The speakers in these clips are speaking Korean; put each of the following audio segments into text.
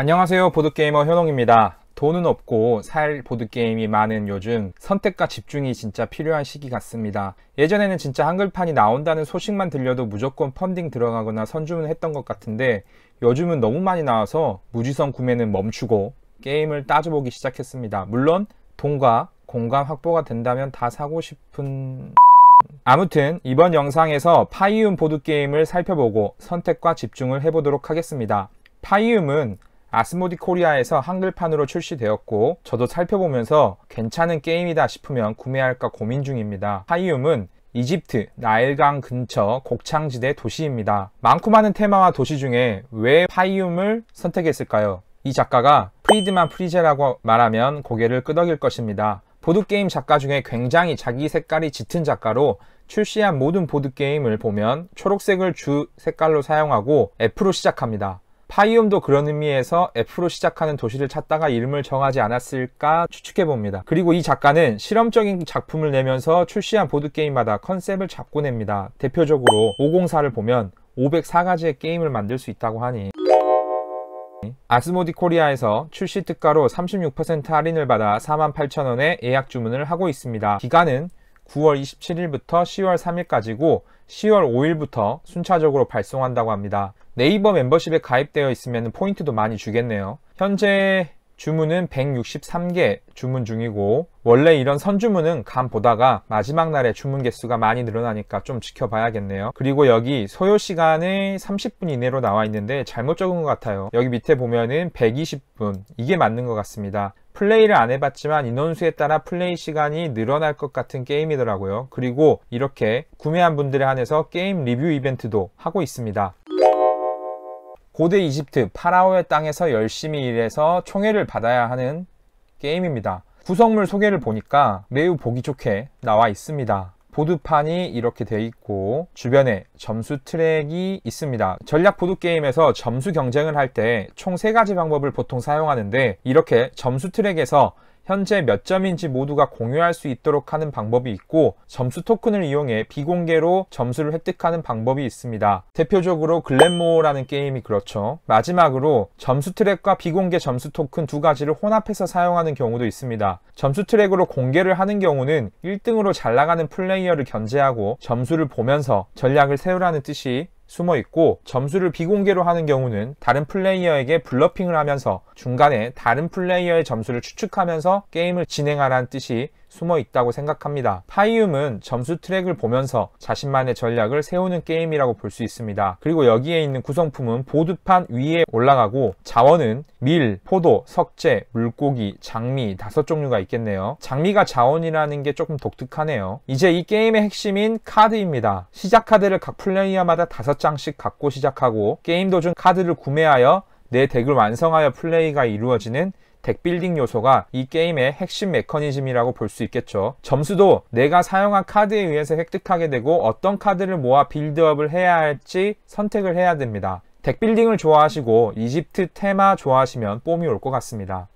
안녕하세요. 보드게이머 현홍입니다. 돈은 없고 살 보드게임이 많은 요즘 선택과 집중이 진짜 필요한 시기 같습니다. 예전에는 진짜 한글판이 나온다는 소식만 들려도 무조건 펀딩 들어가거나 선주문 했던 것 같은데 요즘은 너무 많이 나와서 무지성 구매는 멈추고 게임을 따져보기 시작했습니다. 물론 돈과 공간 확보가 된다면 다 사고 싶은... 아무튼 이번 영상에서 파이움 보드게임을 살펴보고 선택과 집중을 해보도록 하겠습니다. 파이움은 아스모디 코리아에서 한글판으로 출시되었고 저도 살펴보면서 괜찮은 게임이다 싶으면 구매할까 고민 중입니다. 하이움은 이집트 나일강 근처 곡창지대 도시입니다. 많고 많은 테마와 도시 중에 왜 파이움을 선택했을까요? 이 작가가 프리드만 프리제라고 말하면 고개를 끄덕일 것입니다. 보드게임 작가 중에 굉장히 자기 색깔이 짙은 작가로 출시한 모든 보드게임을 보면 초록색을 주 색깔로 사용하고 F로 시작합니다. 파이움도 그런 의미에서 F로 시작하는 도시를 찾다가 이름을 정하지 않았을까 추측해 봅니다. 그리고 이 작가는 실험적인 작품을 내면서 출시한 보드게임마다 컨셉을 잡고 냅니다. 대표적으로 504를 보면 504가지의 게임을 만들 수 있다고 하니 아스모디 코리아에서 출시 특가로 36% 할인을 받아 48,000원에 예약 주문을 하고 있습니다. 기간은 9월 27일부터 10월 3일까지고 10월 5일부터 순차적으로 발송한다고 합니다. 네이버 멤버십에 가입되어 있으면 포인트도 많이 주겠네요. 현재 주문은 163개 주문 중이고 원래 이런 선주문은 간 보다가 마지막 날에 주문 개수가 많이 늘어나니까 좀 지켜봐야겠네요 그리고 여기 소요 시간에 30분 이내로 나와 있는데 잘못 적은 것 같아요 여기 밑에 보면은 120분 이게 맞는 것 같습니다 플레이를 안 해봤지만 인원수에 따라 플레이 시간이 늘어날 것 같은 게임이더라고요 그리고 이렇게 구매한 분들에 한해서 게임 리뷰 이벤트도 하고 있습니다 고대 이집트 파라오의 땅에서 열심히 일해서 총애를 받아야 하는 게임입니다. 구성물 소개를 보니까 매우 보기 좋게 나와 있습니다. 보드판이 이렇게 돼 있고 주변에 점수 트랙이 있습니다. 전략 보드게임에서 점수 경쟁을 할 때 총 3가지 방법을 보통 사용하는데 이렇게 점수 트랙에서 현재 몇 점인지 모두가 공유할 수 있도록 하는 방법이 있고 점수 토큰을 이용해 비공개로 점수를 획득하는 방법이 있습니다. 대표적으로 글램모어라는 게임이 그렇죠. 마지막으로 점수 트랙과 비공개 점수 토큰 두 가지를 혼합해서 사용하는 경우도 있습니다. 점수 트랙으로 공개를 하는 경우는 1등으로 잘 나가는 플레이어를 견제하고 점수를 보면서 전략을 세우라는 뜻이 숨어 있고 점수를 비공개로 하는 경우는 다른 플레이어에게 블러핑을 하면서 중간에 다른 플레이어의 점수를 추측하면서 게임을 진행하라는 뜻이 숨어 있다고 생각합니다. 파이움은 점수 트랙을 보면서 자신만의 전략을 세우는 게임이라고 볼 수 있습니다. 그리고 여기에 있는 구성품은 보드판 위에 올라가고 자원은 밀, 포도, 석재, 물고기, 장미 다섯 종류가 있겠네요. 장미가 자원이라는 게 조금 독특하네요. 이제 이 게임의 핵심인 카드입니다. 시작 카드를 각 플레이어마다 다섯 장씩 갖고 시작하고 게임 도중 카드를 구매하여 내 덱을 완성하여 플레이가 이루어지는 덱빌딩 요소가 이 게임의 핵심 메커니즘이라고 볼 수 있겠죠. 점수도 내가 사용한 카드에 의해서 획득하게 되고 어떤 카드를 모아 빌드업을 해야 할지 선택을 해야 됩니다. 덱빌딩을 좋아하시고 이집트 테마 좋아하시면 뽐이 올 것 같습니다.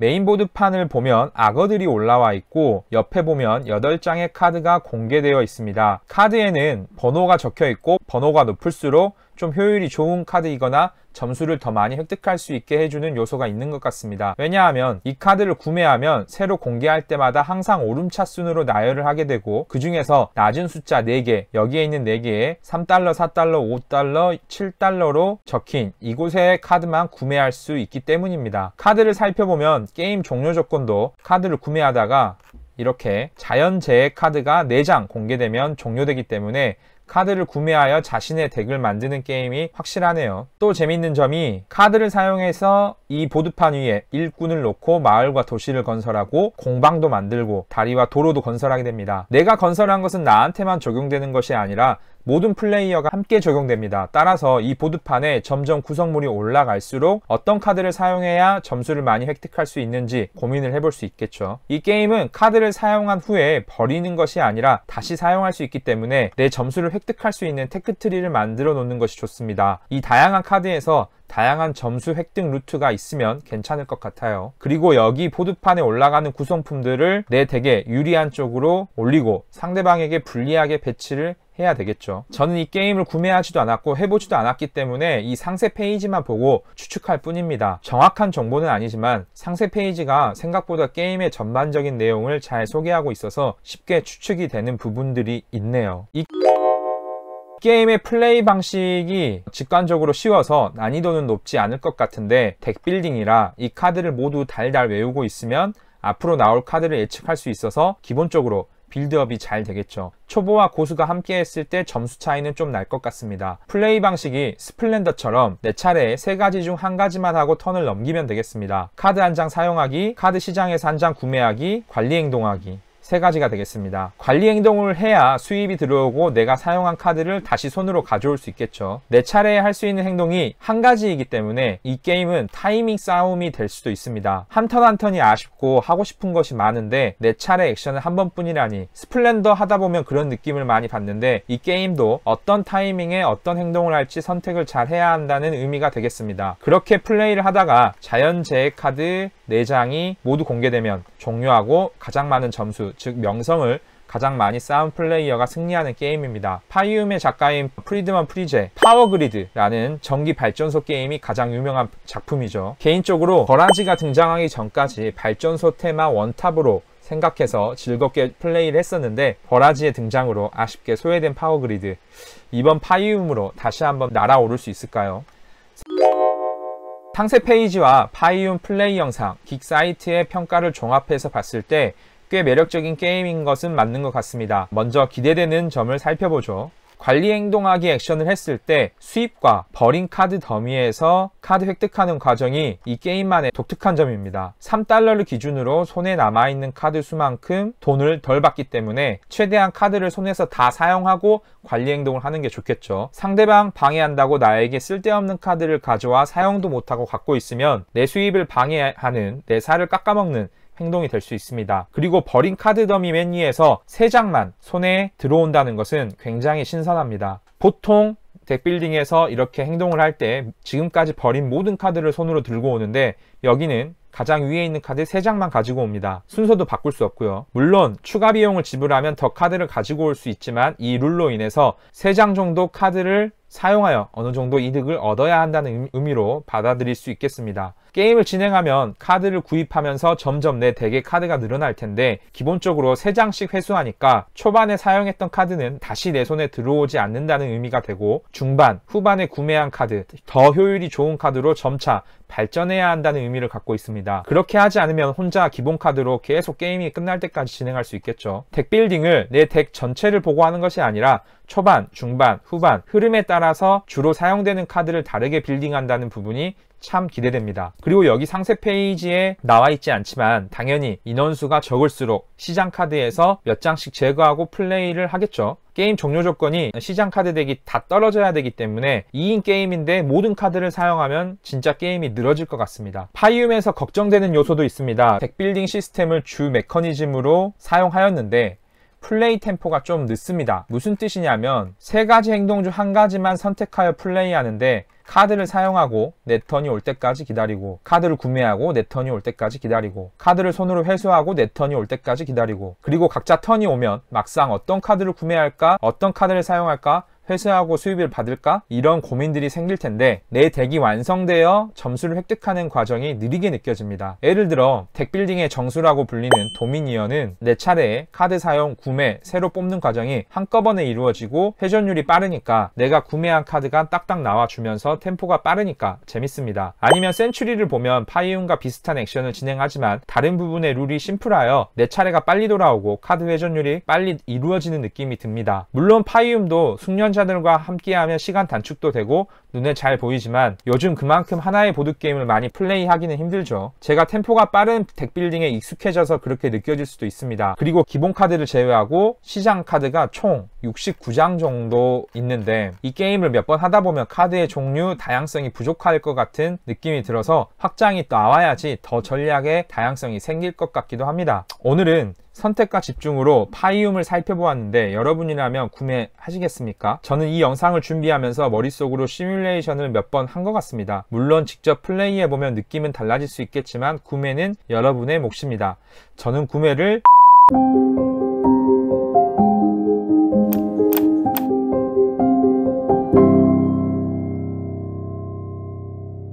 메인보드판을 보면 악어들이 올라와 있고 옆에 보면 8장의 카드가 공개되어 있습니다. 카드에는 번호가 적혀 있고 번호가 높을수록 좀 효율이 좋은 카드이거나 점수를 더 많이 획득할 수 있게 해주는 요소가 있는 것 같습니다. 왜냐하면 이 카드를 구매하면 새로 공개할 때마다 항상 오름차 순으로 나열을 하게 되고 그 중에서 낮은 숫자 4개 여기에 있는 4개에 3달러, 4달러, 5달러, 7달러로 적힌 이곳에 카드만 구매할 수 있기 때문입니다. 카드를 살펴보면 게임 종료 조건도 카드를 구매하다가 이렇게 자연재해 카드가 4장 공개되면 종료되기 때문에 카드를 구매하여 자신의 덱을 만드는 게임이 확실하네요. 또 재밌는 점이 카드를 사용해서 이 보드판 위에 일꾼을 놓고 마을과 도시를 건설하고 공방도 만들고 다리와 도로도 건설하게 됩니다. 내가 건설한 것은 나한테만 적용되는 것이 아니라 모든 플레이어가 함께 적용됩니다. 따라서 이 보드판에 점점 구성물이 올라갈수록 어떤 카드를 사용해야 점수를 많이 획득할 수 있는지 고민을 해볼 수 있겠죠. 이 게임은 카드를 사용한 후에 버리는 것이 아니라 다시 사용할 수 있기 때문에 내 점수를 획득할 수 있는 테크트리를 만들어 놓는 것이 좋습니다. 이 다양한 카드에서 다양한 점수 획득 루트가 있으면 괜찮을 것 같아요. 그리고 여기 보드판에 올라가는 구성품들을 내 덱에 유리한 쪽으로 올리고 상대방에게 불리하게 배치를 해야 되겠죠. 저는 이 게임을 구매하지도 않았고 해보지도 않았기 때문에 이 상세 페이지만 보고 추측할 뿐입니다. 정확한 정보는 아니지만 상세 페이지가 생각보다 게임의 전반적인 내용을 잘 소개하고 있어서 쉽게 추측이 되는 부분들이 있네요. 이... 게임의 플레이 방식이 직관적으로 쉬워서 난이도는 높지 않을 것 같은데 덱빌딩이라 이 카드를 모두 달달 외우고 있으면 앞으로 나올 카드를 예측할 수 있어서 기본적으로 빌드업이 잘 되겠죠. 초보와 고수가 함께 했을 때 점수 차이는 좀 날 것 같습니다. 플레이 방식이 스플렌더처럼 내 차례에 세 가지 중 한 가지만 하고 턴을 넘기면 되겠습니다. 카드 한 장 사용하기, 카드 시장에서 한 장 구매하기, 관리 행동하기. 세 가지가 되겠습니다. 관리 행동을 해야 수입이 들어오고 내가 사용한 카드를 다시 손으로 가져올 수 있겠죠. 내 차례에 할 수 있는 행동이 한 가지이기 때문에 이 게임은 타이밍 싸움이 될 수도 있습니다. 한 턴 한 턴이 아쉽고 하고 싶은 것이 많은데 내 차례 액션은 한 번뿐이라니 스플렌더 하다 보면 그런 느낌을 많이 받는데 이 게임도 어떤 타이밍에 어떤 행동을 할지 선택을 잘 해야 한다는 의미가 되겠습니다. 그렇게 플레이를 하다가 자연재해 카드, 4장이 모두 공개되면 종료하고 가장 많은 점수, 즉 명성을 가장 많이 쌓은 플레이어가 승리하는 게임입니다. 파이움의 작가인 프리드먼 프리제 파워그리드라는 전기 발전소 게임이 가장 유명한 작품이죠. 개인적으로 버라지가 등장하기 전까지 발전소 테마 원탑으로 생각해서 즐겁게 플레이를 했었는데 버라지의 등장으로 아쉽게 소외된 파워그리드 이번 파이움으로 다시 한번 날아오를 수 있을까요? 상세 페이지와 파이온 플레이 영상, 긱 사이트의 평가를 종합해서 봤을 때 꽤 매력적인 게임인 것은 맞는 것 같습니다. 먼저 기대되는 점을 살펴보죠. 관리 행동하기 액션을 했을 때 수입과 버린 카드 더미에서 카드 획득하는 과정이 이 게임만의 독특한 점입니다. 3달러를 기준으로 손에 남아있는 카드 수만큼 돈을 덜 받기 때문에 최대한 카드를 손에서 다 사용하고 관리 행동을 하는 게 좋겠죠. 상대방 방해한다고 나에게 쓸데없는 카드를 가져와 사용도 못하고 갖고 있으면 내 수입을 방해하는 내 살을 깎아먹는 행동이 될 수 있습니다. 그리고 버린 카드 더미 맨위에서 3장만 손에 들어온다는 것은 굉장히 신선합니다. 보통 덱빌딩에서 이렇게 행동을 할 때 지금까지 버린 모든 카드를 손으로 들고 오는데 여기는 가장 위에 있는 카드 3장만 가지고 옵니다. 순서도 바꿀 수 없고요. 물론 추가 비용을 지불하면 더 카드를 가지고 올 수 있지만 이 룰로 인해서 3장 정도 카드를 사용하여 어느 정도 이득을 얻어야 한다는 의미로 받아들일 수 있겠습니다. 게임을 진행하면 카드를 구입하면서 점점 내 덱의 카드가 늘어날 텐데 기본적으로 3장씩 회수하니까 초반에 사용했던 카드는 다시 내 손에 들어오지 않는다는 의미가 되고 중반, 후반에 구매한 카드, 더 효율이 좋은 카드로 점차 발전해야 한다는 의미를 갖고 있습니다. 그렇게 하지 않으면 혼자 기본 카드로 계속 게임이 끝날 때까지 진행할 수 있겠죠. 덱 빌딩을 내 덱 전체를 보고 하는 것이 아니라 초반, 중반, 후반 흐름에 따라서 주로 사용되는 카드를 다르게 빌딩한다는 부분이 참 기대됩니다. 그리고 여기 상세 페이지에 나와 있지 않지만 당연히 인원수가 적을수록 시장 카드에서 몇 장씩 제거하고 플레이를 하겠죠. 게임 종료 조건이 시장 카드 덱이 다 떨어져야 되기 때문에 2인 게임인데 모든 카드를 사용하면 진짜 게임이 늘어질 것 같습니다. 파이움에서 걱정되는 요소도 있습니다. 덱빌딩 시스템을 주 메커니즘으로 사용하였는데 플레이 템포가 좀 늦습니다. 무슨 뜻이냐면 세 가지 행동 중 한 가지만 선택하여 플레이하는데 카드를 사용하고 내 턴이 올 때까지 기다리고 카드를 구매하고 내 턴이 올 때까지 기다리고 카드를 손으로 회수하고 내 턴이 올 때까지 기다리고 그리고 각자 턴이 오면 막상 어떤 카드를 구매할까 어떤 카드를 사용할까 회수하고 수입을 받을까? 이런 고민들이 생길 텐데 내 덱이 완성되어 점수를 획득하는 과정이 느리게 느껴집니다. 예를 들어 덱빌딩의 정수라고 불리는 도미니언은 내 차례에 카드 사용, 구매, 새로 뽑는 과정이 한꺼번에 이루어지고 회전율이 빠르니까 내가 구매한 카드가 딱딱 나와주면서 템포가 빠르니까 재밌습니다. 아니면 센츄리를 보면 파이온과 비슷한 액션을 진행하지만 다른 부분의 룰이 심플하여 내 차례가 빨리 돌아오고 카드 회전율이 빨리 이루어지는 느낌이 듭니다. 물론 파이움도 숙련자 사용자들과 함께하면 시간 단축도 되고 눈에 잘 보이지만 요즘 그만큼 하나의 보드게임을 많이 플레이하기는 힘들죠. 제가 템포가 빠른 덱빌딩에 익숙해져서 그렇게 느껴질 수도 있습니다. 그리고 기본 카드를 제외하고 시장 카드가 총 69장 정도 있는데 이 게임을 몇 번 하다 보면 카드의 종류, 다양성이 부족할 것 같은 느낌이 들어서 확장이 나와야지 더 전략의 다양성이 생길 것 같기도 합니다. 오늘은 선택과 집중으로 파이움을 살펴보았는데 여러분이라면 구매하시겠습니까? 저는 이 영상을 준비하면서 머릿속으로 시뮬 시뮬레이션을 몇 번 한 것 같습니다. 물론 직접 플레이해보면 느낌은 달라질 수 있겠지만 구매는 여러분의 몫입니다. 저는 구매를